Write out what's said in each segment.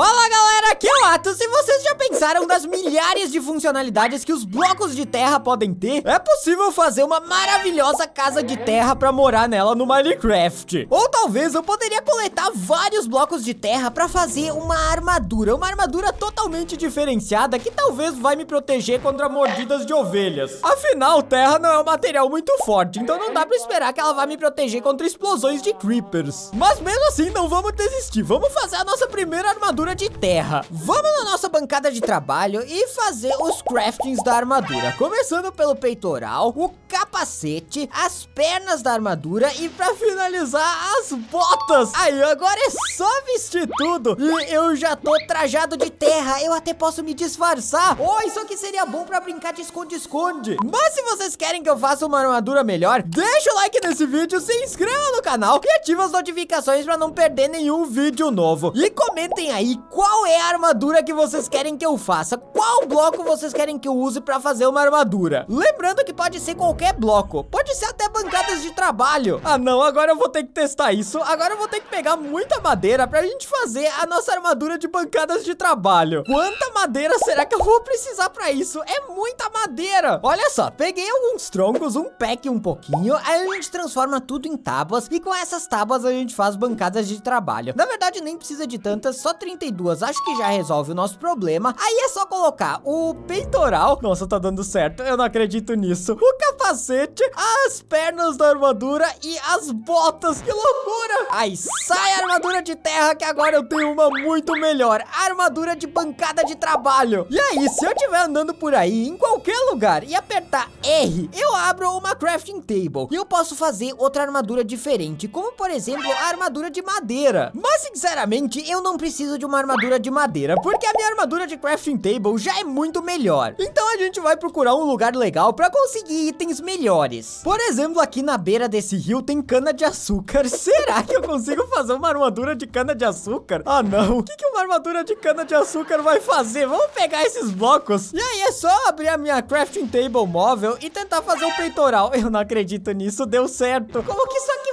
Fala galera! fato, se vocês já pensaram nas milhares de funcionalidades que os blocos de terra podem ter, é possível fazer uma maravilhosa casa de terra pra morar nela no Minecraft. Ou talvez eu poderia coletar vários blocos de terra pra fazer uma armadura, uma armadura totalmente diferenciada que talvez vai me proteger contra mordidas de ovelhas. Afinal, terra não é um material muito forte, então não dá pra esperar que ela vá me proteger contra explosões de creepers. Mas mesmo assim, não vamos desistir, vamos fazer a nossa primeira armadura de terra. Vamos Vamos na nossa bancada de trabalho e fazer os craftings da armadura. Começando pelo peitoral, o capacete, as pernas da armadura e pra finalizar as botas. Aí, agora é só vestir tudo. E eu já tô trajado de terra, eu até posso me disfarçar. Oh, isso aqui seria bom pra brincar de esconde-esconde. Mas se vocês querem que eu faça uma armadura melhor, deixa o like nesse vídeo, se inscreva no canal e ativa as notificações pra não perder nenhum vídeo novo. E comentem aí qual é a armadura armadura que vocês querem que eu faça? Qual bloco vocês querem que eu use pra fazer uma armadura? Lembrando que pode ser qualquer bloco. Pode ser até bancadas de trabalho. Ah, não. Agora eu vou ter que testar isso. Agora eu vou ter que pegar muita madeira pra gente fazer a nossa armadura de bancadas de trabalho. Quanta madeira será que eu vou precisar pra isso? É muita madeira. Olha só. Peguei alguns troncos, um pack um pouquinho. Aí a gente transforma tudo em tábuas. E com essas tábuas a gente faz bancadas de trabalho. Na verdade, nem precisa de tantas. Só 32. Acho que já resolve resolve o nosso problema. Aí é só colocar o peitoral. Nossa, tá dando certo. Eu não acredito nisso. O capacete, as pernas da armadura e as botas. Que loucura! Aí sai a armadura de terra que agora eu tenho uma muito melhor. Armadura de bancada de trabalho. E aí, se eu estiver andando por aí, em qualquer lugar, e apertar R, eu abro uma crafting table. E eu posso fazer outra armadura diferente, como por exemplo, a armadura de madeira. Mas sinceramente, eu não preciso de uma armadura de madeira, porque a minha armadura de crafting table já é muito melhor. Então a gente vai procurar um lugar legal pra conseguir itens melhores. Por exemplo, aqui na beira desse rio tem cana de açúcar. Será que eu consigo fazer uma armadura de cana de açúcar? Ah, não. O que, que uma armadura de cana de açúcar vai fazer? Vamos pegar esses blocos. E aí é só abrir a minha crafting table móvel e tentar fazer o um peitoral. Eu não acredito nisso, deu certo. Como que isso aqui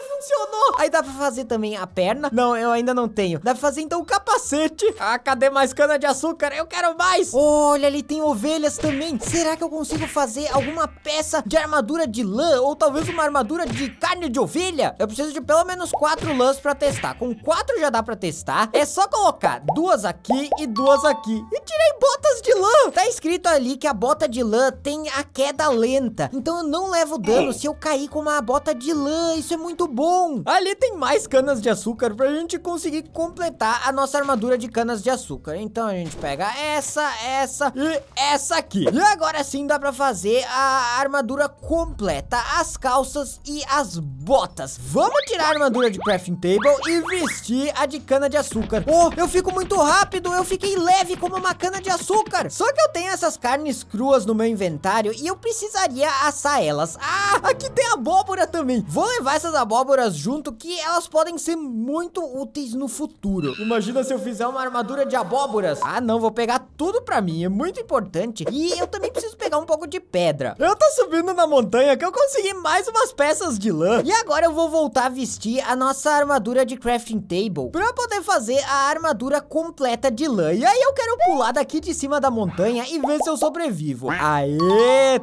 Aí dá pra fazer também a perna. Não, eu ainda não tenho. Dá pra fazer então o capacete. Ah, cadê mais cana de açúcar? Eu quero mais. Olha, ali tem ovelhas também. Será que eu consigo fazer alguma peça de armadura de lã? Ou talvez uma armadura de carne de ovelha? Eu preciso de pelo menos quatro lãs pra testar. Com quatro já dá pra testar. É só colocar duas aqui e duas aqui. E tirei botas de lã. Tá escrito ali que a bota de lã tem a queda lenta. Então eu não levo dano se eu cair com uma bota de lã. Isso é muito bom. Ali tem mais canas de açúcar pra gente conseguir completar a nossa armadura de canas de açúcar. Então a gente pega essa, essa e essa aqui. E agora sim dá pra fazer a armadura completa, as calças e as botas. Vamos tirar a armadura de crafting table e vestir a de cana de açúcar. Oh, eu fico muito rápido, eu fiquei leve como uma cana de açúcar. Só que eu tenho essas carnes cruas no meu inventário e eu precisaria assar elas. Ah, aqui tem abóbora também. Vou levar essas abóboras junto junto que elas podem ser muito úteis no futuro. Imagina se eu fizer uma armadura de abóboras. Ah, não, vou pegar tudo pra mim, é muito importante. E eu também pegar um pouco de pedra. Eu tô subindo na montanha que eu consegui mais umas peças de lã. E agora eu vou voltar a vestir a nossa armadura de crafting table pra poder fazer a armadura completa de lã. E aí eu quero pular daqui de cima da montanha e ver se eu sobrevivo. Aê,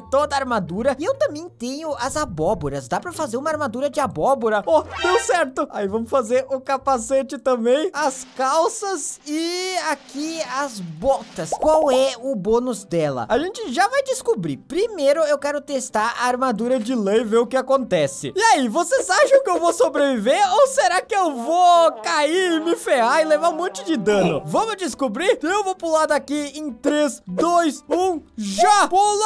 toda a armadura. E eu também tenho as abóboras. Dá pra fazer uma armadura de abóbora. Oh, deu certo. Aí vamos fazer o capacete também, as calças e aqui as botas. Qual é o bônus dela? A gente já vai descobrir. Primeiro eu quero testar a armadura de lã e ver o que acontece. E aí, vocês acham que eu vou sobreviver ou será que eu vou cair, me ferrar e levar um monte de dano? Vamos descobrir? Eu vou pular daqui em 3, 2, 1, já! Pulando!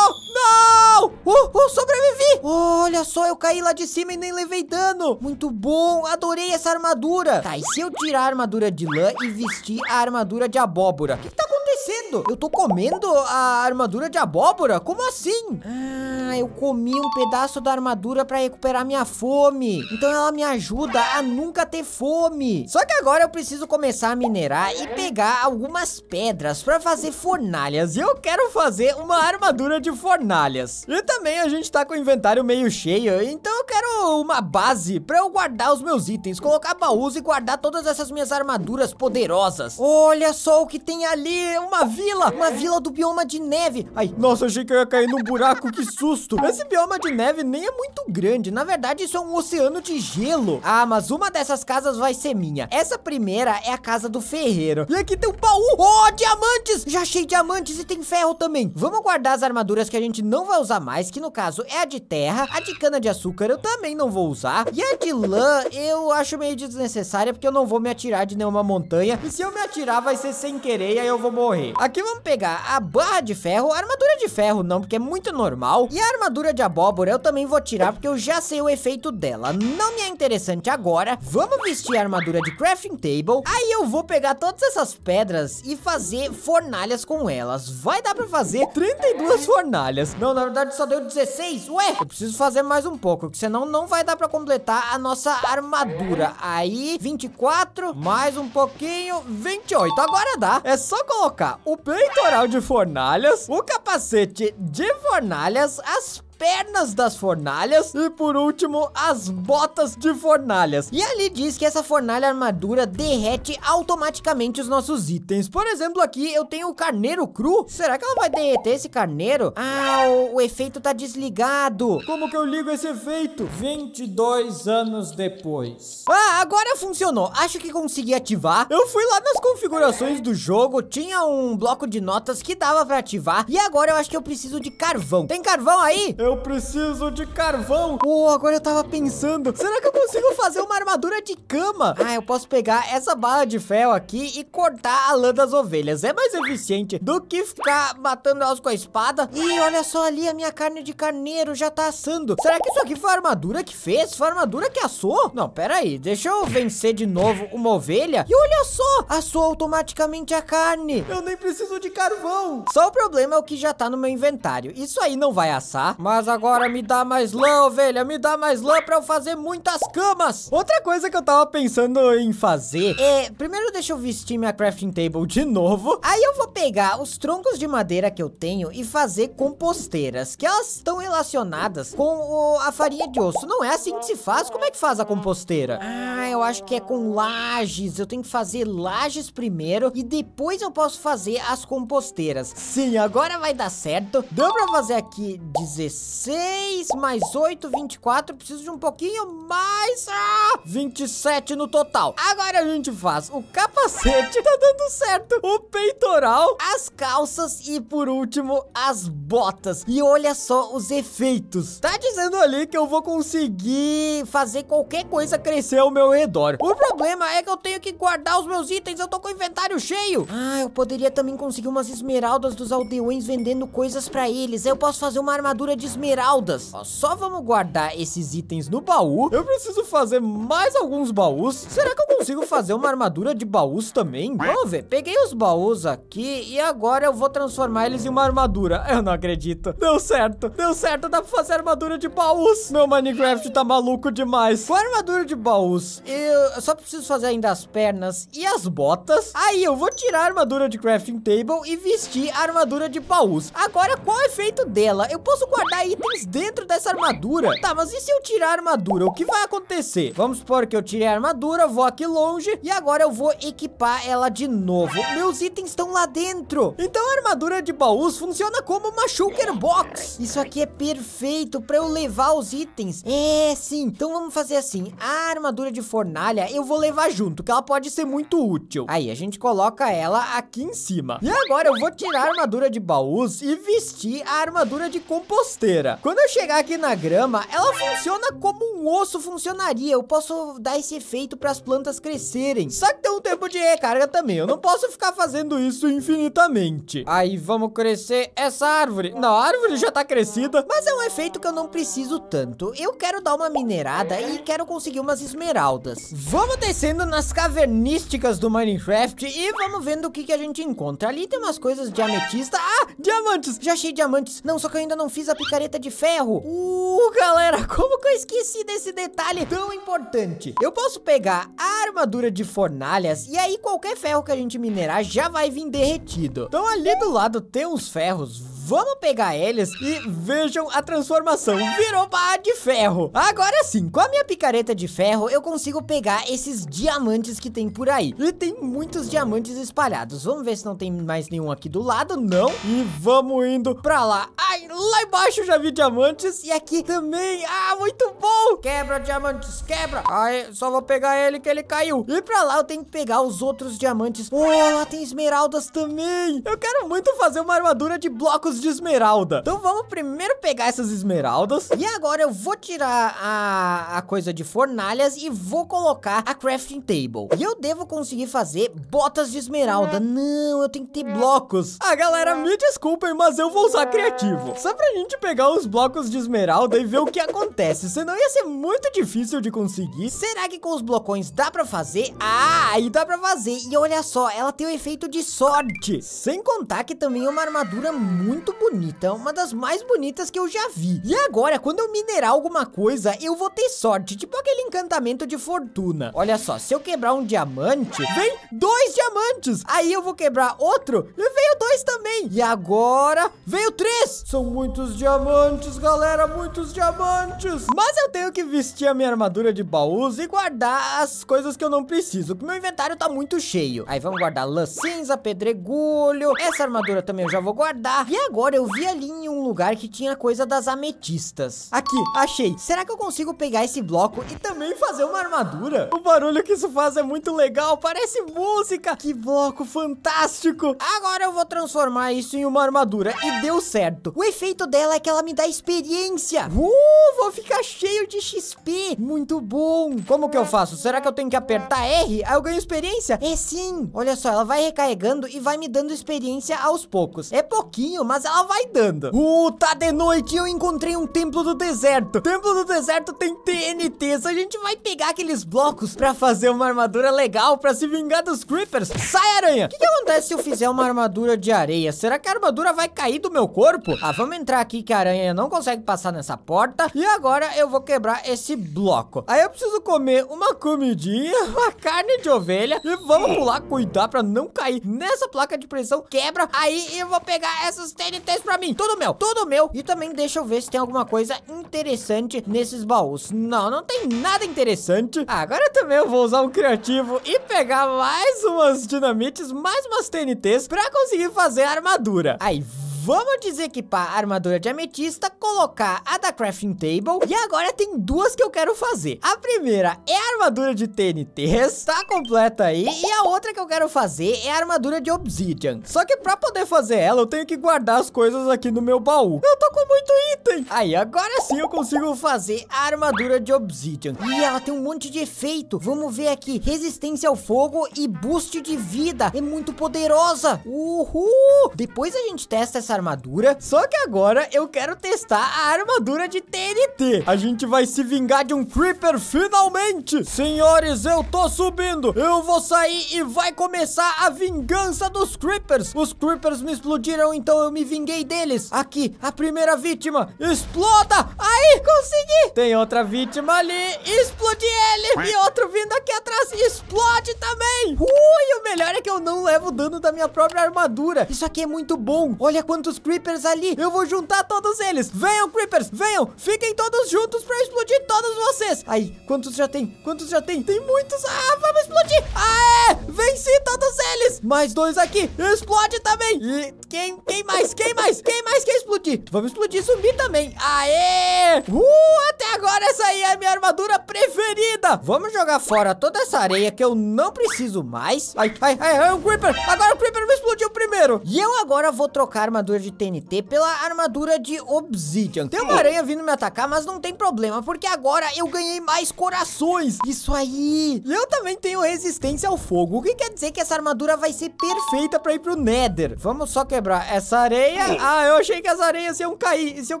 Não! Uh, uh, sobrevivi! Olha só, eu caí lá de cima e nem levei dano. Muito bom, adorei essa armadura. Tá, e se eu tirar a armadura de lã e vestir a armadura de abóbora? O que, que tá acontecendo? Eu tô comendo a armadura armadura de abóbora? Como assim? Ah, eu comi um pedaço da armadura pra recuperar minha fome. Então ela me ajuda a nunca ter fome. Só que agora eu preciso começar a minerar e pegar algumas pedras pra fazer fornalhas. E eu quero fazer uma armadura de fornalhas. E também a gente tá com o inventário meio cheio, então eu quero uma base pra eu guardar os meus itens, colocar baús e guardar todas essas minhas armaduras poderosas. Olha só o que tem ali, uma vila, uma vila do bioma de neve neve. Ai, nossa, achei que eu ia cair num buraco, que susto. Esse bioma de neve nem é muito grande. Na verdade, isso é um oceano de gelo. Ah, mas uma dessas casas vai ser minha. Essa primeira é a casa do ferreiro. E aqui tem um baú. Oh, diamantes! Já achei diamantes e tem ferro também. Vamos guardar as armaduras que a gente não vai usar mais, que no caso é a de terra. A de cana-de-açúcar eu também não vou usar. E a de lã eu acho meio desnecessária, porque eu não vou me atirar de nenhuma montanha. E se eu me atirar, vai ser sem querer e aí eu vou morrer. Aqui vamos pegar a barra de ferro ferro. Armadura de ferro não, porque é muito normal. E a armadura de abóbora eu também vou tirar, porque eu já sei o efeito dela. Não me é interessante agora. Vamos vestir a armadura de crafting table. Aí eu vou pegar todas essas pedras e fazer fornalhas com elas. Vai dar pra fazer 32 fornalhas. Não, na verdade só deu 16. Ué, eu preciso fazer mais um pouco, porque senão não vai dar pra completar a nossa armadura. Aí, 24, mais um pouquinho, 28. Agora dá. É só colocar o peitoral de fornalhas, o capacete de fornalhas, as pernas das fornalhas e por último as botas de fornalhas. E ali diz que essa fornalha armadura derrete automaticamente os nossos itens. Por exemplo, aqui eu tenho o carneiro cru. Será que ela vai derreter esse carneiro? Ah, o, o efeito tá desligado. Como que eu ligo esse efeito? 22 anos depois. Ah, agora funcionou. Acho que consegui ativar. Eu fui lá nas configurações do jogo, tinha um bloco de notas que dava pra ativar. E agora eu acho que eu preciso de carvão. Tem carvão aí? Eu eu preciso de carvão. Oh, agora eu tava pensando, será que eu consigo fazer uma armadura de cama? Ah, eu posso pegar essa barra de ferro aqui e cortar a lã das ovelhas. É mais eficiente do que ficar matando elas com a espada. E olha só ali, a minha carne de carneiro já tá assando. Será que isso aqui foi a armadura que fez? Foi a armadura que assou? Não, pera aí, deixa eu vencer de novo uma ovelha. E olha só, assou automaticamente a carne. Eu nem preciso de carvão. Só o problema é o que já tá no meu inventário. Isso aí não vai assar, mas mas agora. Me dá mais lã, ovelha. Me dá mais lã pra eu fazer muitas camas. Outra coisa que eu tava pensando em fazer é... Primeiro deixa eu vestir minha crafting table de novo. Aí eu vou pegar os troncos de madeira que eu tenho e fazer composteiras. Que elas estão relacionadas com o, a farinha de osso. Não é assim que se faz? Como é que faz a composteira? Ah, eu acho que é com lajes. Eu tenho que fazer lajes primeiro e depois eu posso fazer as composteiras. Sim, agora vai dar certo. Deu pra fazer aqui 16. 6 mais 8, 24. Preciso de um pouquinho mais. Ah! 27 no total. Agora a gente faz o capacete, tá dando certo, o peitoral, as calças e por último as botas. E olha só os efeitos. Tá dizendo ali que eu vou conseguir fazer qualquer coisa crescer ao meu redor. O problema é que eu tenho que guardar os meus itens, eu tô com o inventário cheio. Ah, eu poderia também conseguir umas esmeraldas dos aldeões vendendo coisas pra eles. Eu posso fazer uma armadura de esmeraldas. Ó, só vamos guardar esses itens no baú. Eu preciso fazer mais alguns baús. Será que eu consigo fazer uma armadura de baús também? Vamos ver. Peguei os baús aqui e agora eu vou transformar eles em uma armadura. Eu não acredito. Deu certo. Deu certo. Dá pra fazer armadura de baús. Meu Minecraft tá maluco demais. Com a armadura de baús, eu só preciso fazer ainda as pernas e as botas. Aí eu vou tirar a armadura de crafting table e vestir a armadura de baús. Agora, qual é o efeito dela? Eu posso guardar itens dentro dessa armadura? Tá, mas e se eu tirar a armadura? O que vai acontecer? Vamos supor que eu tirei a armadura, vou aqui longe e agora eu vou equipar ela de novo. Meus itens estão lá dentro. Então a armadura de baús funciona como uma shulker box. Isso aqui é perfeito para eu levar os itens. É, sim. Então vamos fazer assim. A armadura de fornalha eu vou levar junto, que ela pode ser muito útil. Aí a gente coloca ela aqui em cima. E agora eu vou tirar a armadura de baús e vestir a armadura de composteira. Quando eu chegar aqui na grama, ela funciona como um osso funcionaria. Eu posso posso dar esse efeito para as plantas crescerem. Só que tem um tempo de recarga também. Eu não posso ficar fazendo isso infinitamente. Aí vamos crescer essa árvore. Não, a árvore já tá crescida. Mas é um efeito que eu não preciso tanto. Eu quero dar uma minerada e quero conseguir umas esmeraldas. Vamos descendo nas cavernísticas do Minecraft e vamos vendo o que, que a gente encontra. Ali tem umas coisas de ametista. Ah, diamantes! Já achei diamantes. Não, só que eu ainda não fiz a picareta de ferro. Uh, galera, como que eu esqueci desse detalhe tão importante? interessante. Eu posso pegar a armadura de fornalhas e aí qualquer ferro que a gente minerar já vai vir derretido. Então ali do lado tem uns ferros Vamos pegar eles e vejam a transformação. Virou barra de ferro. Agora sim, com a minha picareta de ferro, eu consigo pegar esses diamantes que tem por aí. E tem muitos diamantes espalhados. Vamos ver se não tem mais nenhum aqui do lado. Não. E vamos indo pra lá. Ai, lá embaixo já vi diamantes. E aqui também. Ah, muito bom. Quebra, diamantes, quebra. Ai, só vou pegar ele que ele caiu. E pra lá eu tenho que pegar os outros diamantes. Oh, lá tem esmeraldas também. Eu quero muito fazer uma armadura de blocos de esmeralda. Então vamos primeiro pegar essas esmeraldas. E agora eu vou tirar a, a coisa de fornalhas e vou colocar a crafting table. E eu devo conseguir fazer botas de esmeralda. Não, eu tenho que ter blocos. Ah, galera, me desculpem, mas eu vou usar criativo. Só pra gente pegar os blocos de esmeralda e ver o que acontece. Senão ia ser muito difícil de conseguir. Será que com os blocões dá pra fazer? Ah, aí dá pra fazer. E olha só, ela tem o efeito de sorte. Sem contar que também é uma armadura muito muito bonita, é uma das mais bonitas que eu já vi. E agora, quando eu minerar alguma coisa, eu vou ter sorte, tipo aquele encantamento de fortuna. Olha só, se eu quebrar um diamante, vem dois diamantes. Aí eu vou quebrar outro e veio dois também. E agora veio três. São muitos diamantes, galera, muitos diamantes. Mas eu tenho que vestir a minha armadura de baús e guardar as coisas que eu não preciso, que meu inventário tá muito cheio. Aí vamos guardar lã cinza, pedregulho, essa armadura também eu já vou guardar. E agora agora eu vi ali em um lugar que tinha coisa das ametistas. Aqui, achei. Será que eu consigo pegar esse bloco e também fazer uma armadura? O barulho que isso faz é muito legal, parece música. Que bloco fantástico. Agora eu vou transformar isso em uma armadura e deu certo. O efeito dela é que ela me dá experiência. Uh, vou ficar cheio de XP. Muito bom. Como que eu faço? Será que eu tenho que apertar R? Aí eu ganho experiência? É sim. Olha só, ela vai recarregando e vai me dando experiência aos poucos. É pouquinho, mas mas ela vai dando. Uh, tá de noite e eu encontrei um templo do deserto. Templo do deserto tem TNT, a gente vai pegar aqueles blocos pra fazer uma armadura legal pra se vingar dos creepers. Sai, aranha! O que, que acontece se eu fizer uma armadura de areia? Será que a armadura vai cair do meu corpo? Ah, vamos entrar aqui que a aranha não consegue passar nessa porta. E agora eu vou quebrar esse bloco. Aí eu preciso comer uma comidinha, uma carne de ovelha e vamos lá cuidar pra não cair nessa placa de pressão. Quebra, aí eu vou pegar essas TNT TNTs teste pra mim. Tudo meu, tudo meu. E também deixa eu ver se tem alguma coisa interessante nesses baús. Não, não tem nada interessante. Ah, agora também eu vou usar um criativo e pegar mais umas dinamites, mais umas TNTs pra conseguir fazer a armadura. Aí, Vamos desequipar a armadura de ametista, colocar a da crafting table. E agora tem duas que eu quero fazer. A primeira é a armadura de TNT, está completa aí. E a outra que eu quero fazer é a armadura de obsidian. Só que pra poder fazer ela, eu tenho que guardar as coisas aqui no meu baú. Eu tô com muito item. Aí, agora sim eu consigo fazer a armadura de obsidian. E ela tem um monte de efeito. Vamos ver aqui. Resistência ao fogo e boost de vida. É muito poderosa. Uhul. Depois a gente testa essa essa armadura. Só que agora eu quero testar a armadura de TNT. A gente vai se vingar de um Creeper finalmente. Senhores, eu tô subindo. Eu vou sair e vai começar a vingança dos Creepers. Os Creepers me explodiram, então eu me vinguei deles. Aqui, a primeira vítima. Exploda! Aí, consegui! Tem outra vítima ali. explode ele! E outro vindo aqui atrás. Explode também! Ui, o melhor é que eu não levo dano da minha própria armadura. Isso aqui é muito bom. Olha quando tantos Creepers ali. Eu vou juntar todos eles. Venham, Creepers, venham. Fiquem todos juntos pra eu explodir todos vocês. Aí, quantos já tem? Quantos já tem? Tem muitos. Ah, vamos explodir. Ah, é. Venci todos eles. Mais dois aqui. Explode também. E quem, quem mais? Quem mais? Quem mais quer explodir? Vamos explodir zumbi também. Aê. Uh, até agora essa aí é a minha armadura preferida. Vamos jogar fora toda essa areia que eu não preciso mais. Ai, ai, ai, ai, um Creeper. Agora o Creeper me explodiu primeiro. E eu agora vou trocar armadura armadura de TNT pela armadura de Obsidian. Tem uma aranha vindo me atacar, mas não tem problema, porque agora eu ganhei mais corações. Isso aí! E eu também tenho resistência ao fogo, o que quer dizer que essa armadura vai ser perfeita pra ir pro Nether. Vamos só quebrar essa areia. Hum. Ah, eu achei que as areias iam cair. E se eu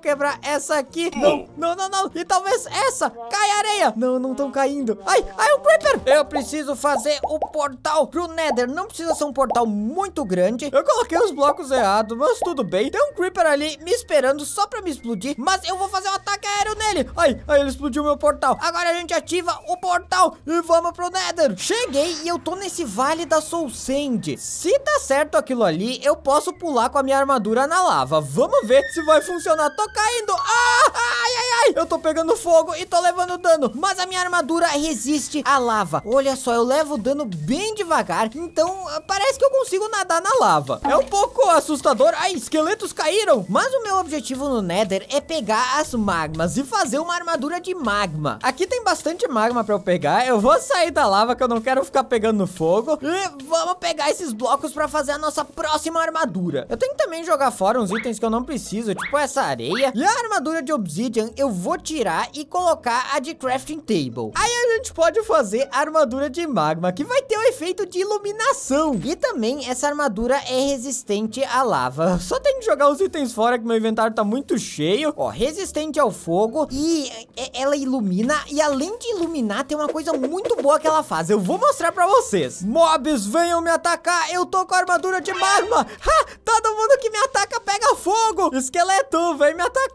quebrar essa aqui? Hum. Não, não, não, não. E talvez essa. Cai areia. Não, não estão caindo. Ai, ai, o um Creeper. Eu preciso fazer o portal pro Nether. Não precisa ser um portal muito grande. Eu coloquei os blocos errados, mas tudo tudo bem. Tem um Creeper ali me esperando só pra me explodir, mas eu vou fazer um ataque aéreo nele. Ai, ai, ele explodiu meu portal. Agora a gente ativa o portal e vamos pro Nether. Cheguei e eu tô nesse vale da Soul Sand. Se tá certo aquilo ali, eu posso pular com a minha armadura na lava. Vamos ver se vai funcionar. Tô caindo. Ah, ai, ai, ai. Ai, eu tô pegando fogo e tô levando dano. Mas a minha armadura resiste à lava. Olha só, eu levo dano bem devagar. Então, ah, parece que eu consigo nadar na lava. É um pouco assustador. Ai, esqueletos caíram. Mas o meu objetivo no Nether é pegar as magmas e fazer uma armadura de magma. Aqui tem bastante magma pra eu pegar. Eu vou sair da lava que eu não quero ficar pegando fogo. E vamos pegar esses blocos pra fazer a nossa próxima armadura. Eu tenho que também jogar fora uns itens que eu não preciso, tipo essa areia. E a armadura de obsidian eu eu vou tirar e colocar a de crafting table. Aí a gente pode fazer armadura de magma, que vai ter o efeito de iluminação. E também essa armadura é resistente à lava. Só tem que jogar os itens fora que meu inventário tá muito cheio. Ó, resistente ao fogo e é, ela ilumina. E além de iluminar, tem uma coisa muito boa que ela faz. Eu vou mostrar pra vocês. Mobs, venham me atacar. Eu tô com a armadura de magma. Ha! Todo mundo que me ataca pega fogo. Esqueleto, vem me atacar.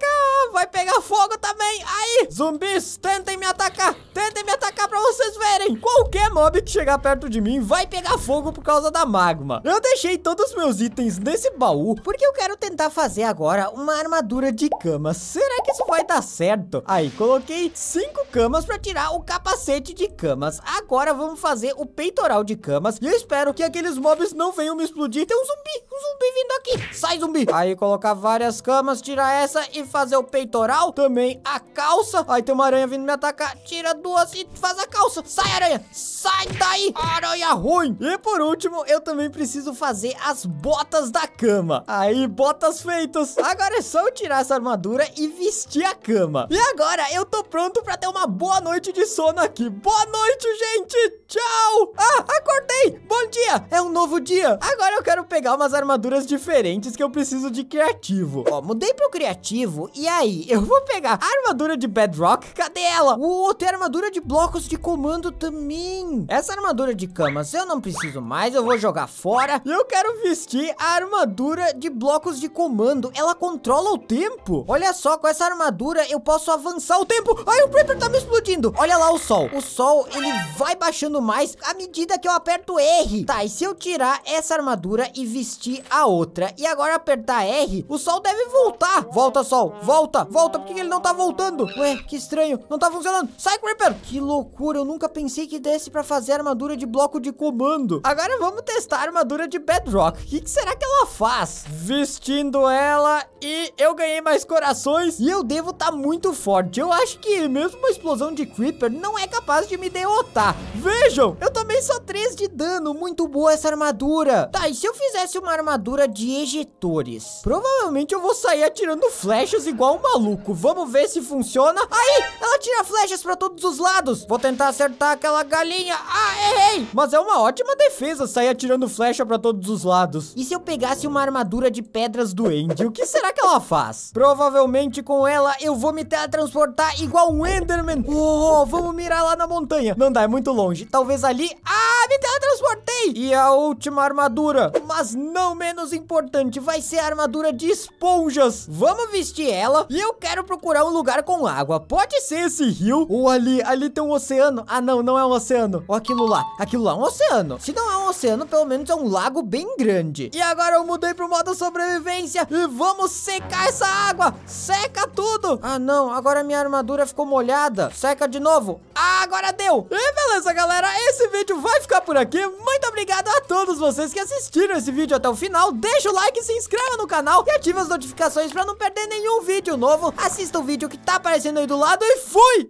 Vai pegar fogo também. Aí, zumbis, tentem me atacar. Tentem me atacar pra vocês verem. Qualquer é mob que chegar perto de mim vai pegar fogo por causa da magma. Eu deixei todos os meus itens nesse baú porque eu quero tentar fazer agora uma armadura de cama. Será que isso vai dar certo? Aí, coloquei cinco camas para tirar o capacete de camas. Agora vamos fazer o peitoral de camas e eu espero que aqueles mobs não venham me explodir. Tem um zumbi, um zumbi vindo aqui. Sai, zumbi. Aí, colocar várias camas, tirar essa e fazer o peitoral. Também a calça. Aí, tem uma aranha vindo me atacar. Tira duas e faz a calça. Sai, aranha. Sai. Sai daí, aranha ruim! E por último, eu também preciso fazer as botas da cama. Aí, botas feitas. Agora é só eu tirar essa armadura e vestir a cama. E agora eu tô pronto pra ter uma boa noite de sono aqui. Boa noite, gente! Tchau! Ah, acordei! Bom dia! É um novo dia. Agora eu quero pegar umas armaduras diferentes que eu preciso de criativo. Ó, mudei pro criativo. E aí, eu vou pegar a armadura de Bedrock. Cadê ela? Uh, tem é armadura de blocos de comando também essa armadura de camas eu não preciso mais, eu vou jogar fora. E eu quero vestir a armadura de blocos de comando. Ela controla o tempo. Olha só, com essa armadura eu posso avançar o tempo. Ai, o creeper tá me explodindo. Olha lá o sol. O sol, ele vai baixando mais à medida que eu aperto R. Tá, e se eu tirar essa armadura e vestir a outra e agora apertar R, o sol deve voltar. Volta, sol. Volta, volta. Por que ele não tá voltando? Ué, que estranho. Não tá funcionando. Sai, Creeper. Que loucura. Eu nunca pensei que desse pra fazer armadura de bloco de comando. Agora vamos testar a armadura de Bedrock. O que, que será que ela faz? Vestindo ela e eu ganhei mais corações e eu devo estar tá muito forte. Eu acho que mesmo uma explosão de Creeper não é capaz de me derrotar. Vejam, eu tomei só 3 de dano. Muito boa essa armadura. Tá, e se eu fizesse uma armadura de ejetores? Provavelmente eu vou sair atirando flechas igual um maluco. Vamos ver se funciona. Aí, ela tira flechas para todos os lados. Vou tentar acertar aquela galinha sozinha. Ah, errei. É, é. Mas é uma ótima defesa sair atirando flecha pra todos os lados. E se eu pegasse uma armadura de pedras do End, o que será que ela faz? Provavelmente com ela eu vou me teletransportar igual um Enderman. Oh, vamos mirar lá na montanha. Não dá, é muito longe. Talvez ali... Ah, me teletransportei. E a última armadura. Mas não menos importante, vai ser a armadura de esponjas. Vamos vestir ela e eu quero procurar um lugar com água. Pode ser esse rio ou ali, ali tem um oceano. Ah, não, não é um oceano oceano. aquilo lá, aquilo lá, é um oceano. Se não é um oceano, pelo menos é um lago bem grande. E agora eu mudei pro modo sobrevivência e vamos secar essa água. Seca tudo. Ah, não, agora minha armadura ficou molhada. Seca de novo. Ah, agora deu. E beleza, galera, esse vídeo vai ficar por aqui. Muito obrigado a todos vocês que assistiram esse vídeo até o final. Deixa o like, se inscreva no canal e ative as notificações para não perder nenhum vídeo novo. Assista o vídeo que tá aparecendo aí do lado e fui!